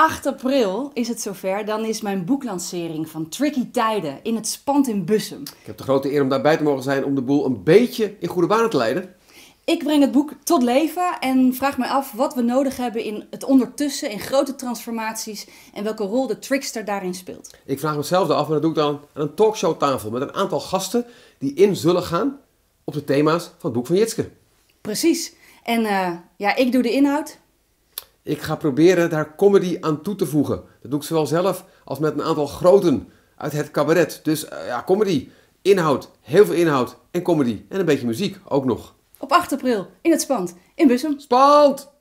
8 april is het zover, dan is mijn boeklancering van Tricky Tijden in het Spand in Bussum. Ik heb de grote eer om daarbij te mogen zijn om de boel een beetje in goede banen te leiden. Ik breng het boek tot leven en vraag mij af wat we nodig hebben in het ondertussen, in grote transformaties en welke rol de trickster daarin speelt. Ik vraag mezelf af, en dat doe ik dan aan een talkshowtafel met een aantal gasten die in zullen gaan op de thema's van het boek van Jitske. Precies. En eh, ja, ik doe de inhoud, ik ga proberen daar comedy aan toe te voegen. Dat doe ik zowel zelf als met een aantal groten uit het cabaret. Dus eh, ja, comedy, inhoud, heel veel inhoud en comedy. En een beetje muziek ook nog. Op 8 april in het Spand in Bussum. Spand!